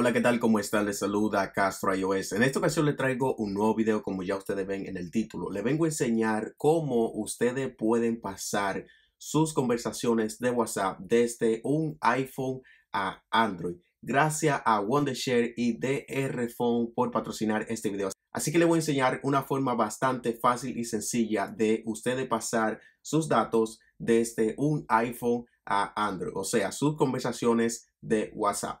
Hola, ¿qué tal? ¿Cómo están? Les saluda Castro iOS. En esta ocasión les traigo un nuevo video como ya ustedes ven en el título. Le vengo a enseñar cómo ustedes pueden pasar sus conversaciones de WhatsApp desde un iPhone a Android. Gracias a Wondershare y DR Phone por patrocinar este video. Así que le voy a enseñar una forma bastante fácil y sencilla de ustedes pasar sus datos desde un iPhone a Android, o sea, sus conversaciones de WhatsApp.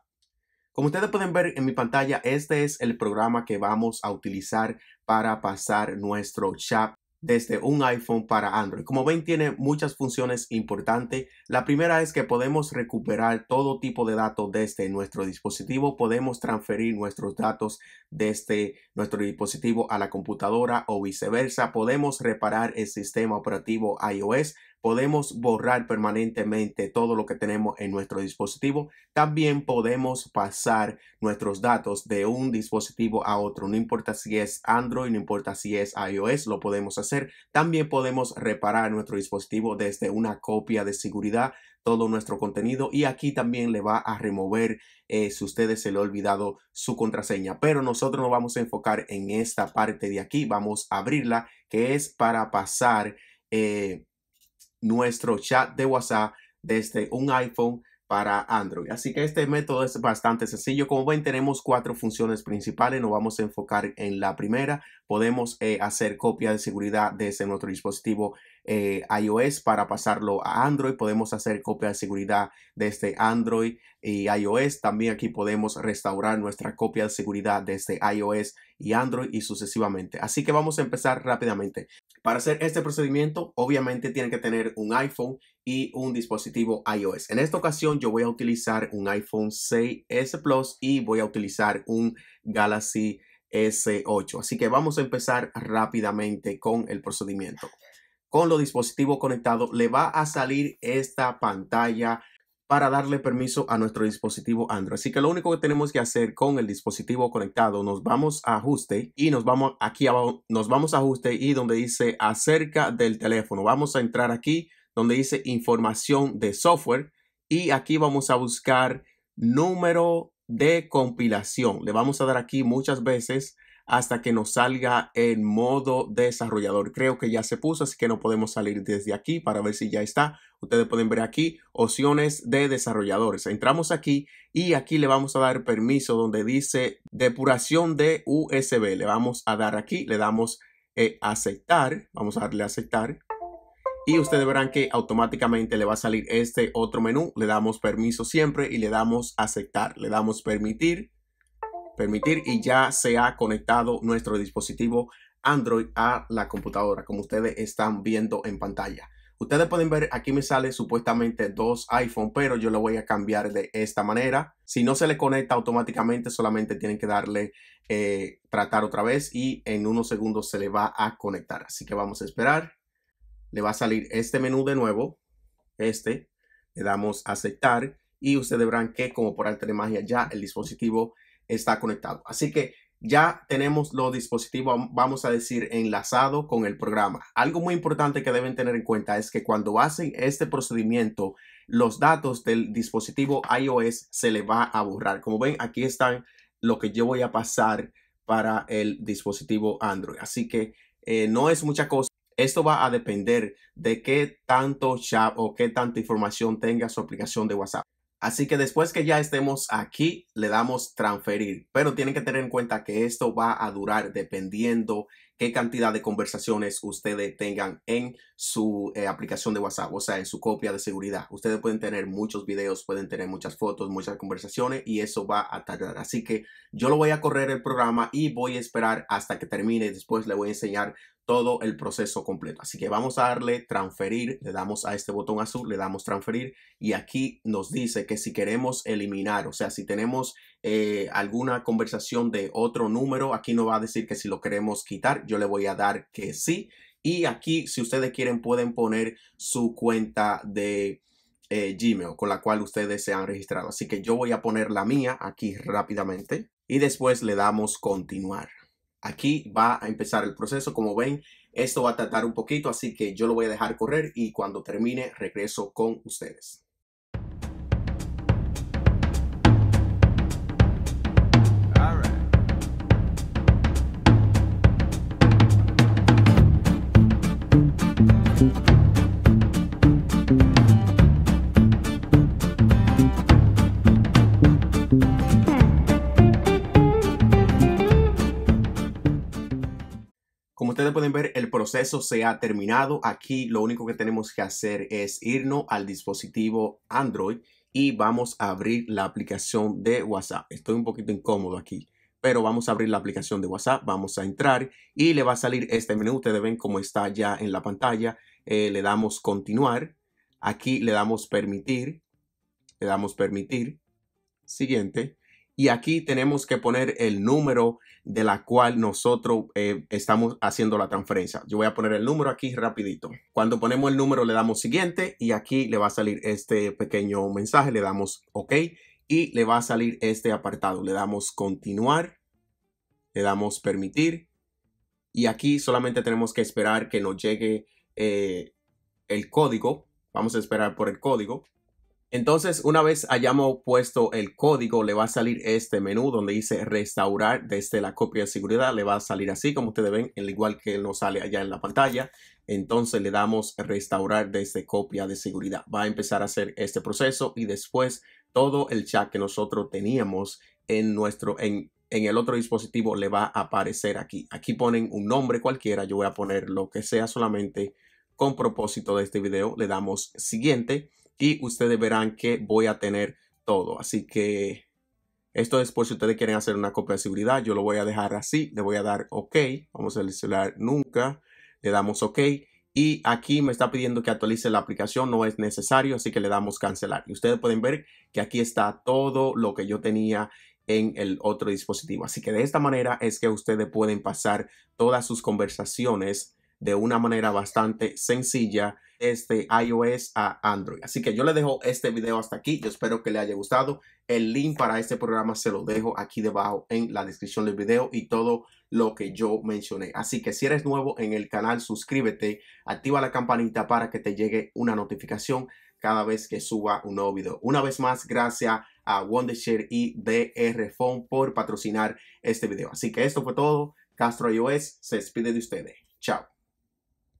Como ustedes pueden ver en mi pantalla, este es el programa que vamos a utilizar para pasar nuestro chat desde un iPhone para Android. Como ven, tiene muchas funciones importantes. La primera es que podemos recuperar todo tipo de datos desde nuestro dispositivo. Podemos transferir nuestros datos desde nuestro dispositivo a la computadora o viceversa. Podemos reparar el sistema operativo iOS podemos borrar permanentemente todo lo que tenemos en nuestro dispositivo. También podemos pasar nuestros datos de un dispositivo a otro, no importa si es Android, no importa si es iOS, lo podemos hacer. También podemos reparar nuestro dispositivo desde una copia de seguridad todo nuestro contenido y aquí también le va a remover eh, si ustedes se le ha olvidado su contraseña pero nosotros nos vamos a enfocar en esta parte de aquí vamos a abrirla que es para pasar eh, nuestro chat de WhatsApp desde un iPhone para Android. Así que este método es bastante sencillo. Como ven, tenemos cuatro funciones principales. Nos vamos a enfocar en la primera. Podemos eh, hacer copia de seguridad desde nuestro dispositivo eh, iOS para pasarlo a Android. Podemos hacer copia de seguridad desde Android y iOS. También aquí podemos restaurar nuestra copia de seguridad desde iOS y Android y sucesivamente. Así que vamos a empezar rápidamente. Para hacer este procedimiento, obviamente tienen que tener un iPhone y un dispositivo iOS. En esta ocasión yo voy a utilizar un iPhone 6S Plus y voy a utilizar un Galaxy S8. Así que vamos a empezar rápidamente con el procedimiento. Con los dispositivos conectados le va a salir esta pantalla para darle permiso a nuestro dispositivo Android. Así que lo único que tenemos que hacer con el dispositivo conectado, nos vamos a ajuste y nos vamos aquí abajo, nos vamos a ajuste y donde dice acerca del teléfono. Vamos a entrar aquí donde dice información de software y aquí vamos a buscar número de compilación. Le vamos a dar aquí muchas veces hasta que nos salga en modo desarrollador. Creo que ya se puso, así que no podemos salir desde aquí para ver si ya está. Ustedes pueden ver aquí opciones de desarrolladores. Entramos aquí y aquí le vamos a dar permiso donde dice depuración de USB. Le vamos a dar aquí, le damos eh, aceptar. Vamos a darle aceptar. Y ustedes verán que automáticamente le va a salir este otro menú. Le damos permiso siempre y le damos aceptar. Le damos permitir permitir y ya se ha conectado nuestro dispositivo Android a la computadora, como ustedes están viendo en pantalla. Ustedes pueden ver, aquí me sale supuestamente dos iPhone, pero yo lo voy a cambiar de esta manera. Si no se le conecta automáticamente, solamente tienen que darle eh, tratar otra vez y en unos segundos se le va a conectar. Así que vamos a esperar. Le va a salir este menú de nuevo, este. Le damos aceptar y ustedes verán que como por arte de magia ya el dispositivo está conectado. Así que ya tenemos los dispositivos, vamos a decir, enlazado con el programa. Algo muy importante que deben tener en cuenta es que cuando hacen este procedimiento, los datos del dispositivo iOS se le va a borrar. Como ven, aquí están lo que yo voy a pasar para el dispositivo Android. Así que eh, no es mucha cosa. Esto va a depender de qué tanto chat o qué tanta información tenga su aplicación de WhatsApp. Así que después que ya estemos aquí, le damos transferir, pero tienen que tener en cuenta que esto va a durar dependiendo qué cantidad de conversaciones ustedes tengan en su eh, aplicación de WhatsApp, o sea, en su copia de seguridad. Ustedes pueden tener muchos videos, pueden tener muchas fotos, muchas conversaciones y eso va a tardar. Así que yo lo voy a correr el programa y voy a esperar hasta que termine. Después le voy a enseñar todo el proceso completo. Así que vamos a darle transferir, le damos a este botón azul, le damos transferir y aquí nos dice que si queremos eliminar, o sea, si tenemos eh, alguna conversación de otro número, aquí nos va a decir que si lo queremos quitar, yo le voy a dar que sí. Y aquí, si ustedes quieren, pueden poner su cuenta de eh, Gmail con la cual ustedes se han registrado. Así que yo voy a poner la mía aquí rápidamente y después le damos continuar. Aquí va a empezar el proceso. Como ven, esto va a tardar un poquito, así que yo lo voy a dejar correr y cuando termine regreso con ustedes. pueden ver, el proceso se ha terminado. Aquí lo único que tenemos que hacer es irnos al dispositivo Android y vamos a abrir la aplicación de WhatsApp. Estoy un poquito incómodo aquí, pero vamos a abrir la aplicación de WhatsApp. Vamos a entrar y le va a salir este menú. Ustedes ven cómo está ya en la pantalla. Eh, le damos continuar. Aquí le damos permitir. Le damos permitir. Siguiente. Y aquí tenemos que poner el número de la cual nosotros eh, estamos haciendo la transferencia. Yo voy a poner el número aquí rapidito. Cuando ponemos el número le damos siguiente y aquí le va a salir este pequeño mensaje. Le damos OK y le va a salir este apartado. Le damos continuar, le damos permitir y aquí solamente tenemos que esperar que nos llegue eh, el código. Vamos a esperar por el código. Entonces, una vez hayamos puesto el código, le va a salir este menú donde dice restaurar desde la copia de seguridad. Le va a salir así, como ustedes ven, el igual que nos sale allá en la pantalla. Entonces le damos restaurar desde copia de seguridad. Va a empezar a hacer este proceso y después todo el chat que nosotros teníamos en nuestro, en, en el otro dispositivo le va a aparecer aquí. Aquí ponen un nombre cualquiera. Yo voy a poner lo que sea solamente con propósito de este video. Le damos siguiente y ustedes verán que voy a tener todo. Así que esto es por si ustedes quieren hacer una copia de seguridad. Yo lo voy a dejar así. Le voy a dar OK. Vamos a seleccionar nunca. Le damos OK. Y aquí me está pidiendo que actualice la aplicación. No es necesario. Así que le damos cancelar. Y ustedes pueden ver que aquí está todo lo que yo tenía en el otro dispositivo. Así que de esta manera es que ustedes pueden pasar todas sus conversaciones de una manera bastante sencilla este iOS a Android. Así que yo le dejo este video hasta aquí. Yo espero que le haya gustado. El link para este programa se lo dejo aquí debajo en la descripción del video y todo lo que yo mencioné. Así que si eres nuevo en el canal, suscríbete, activa la campanita para que te llegue una notificación cada vez que suba un nuevo video. Una vez más, gracias a Wondershare y DR Phone por patrocinar este video. Así que esto fue todo. Castro iOS se despide de ustedes. Chao.